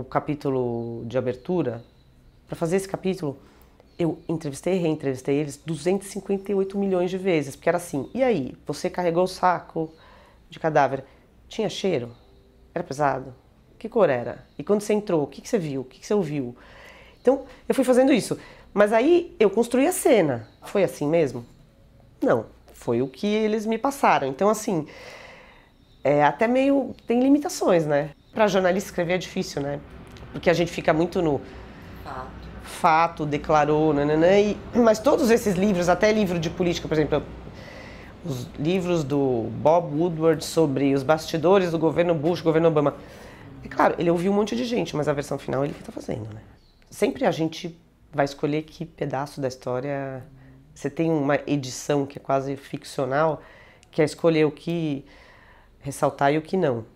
o capítulo de abertura, para fazer esse capítulo, eu entrevistei e reentrevistei eles 258 milhões de vezes, porque era assim, e aí, você carregou o saco de cadáver, tinha cheiro? Era pesado? Que cor era? E quando você entrou, o que, que você viu? O que, que você ouviu? Então, eu fui fazendo isso. Mas aí, eu construí a cena. Foi assim mesmo? Não, foi o que eles me passaram. Então, assim, é até meio... tem limitações, né? Para jornalista escrever é difícil, né? Porque a gente fica muito no fato, fato declarou, nananã, e, mas todos esses livros, até livro de política, por exemplo, os livros do Bob Woodward sobre os bastidores do governo Bush, governo Obama. É claro, ele ouviu um monte de gente, mas a versão final é ele que está fazendo, né? Sempre a gente vai escolher que pedaço da história. Você tem uma edição que é quase ficcional, que é escolher o que ressaltar e o que não.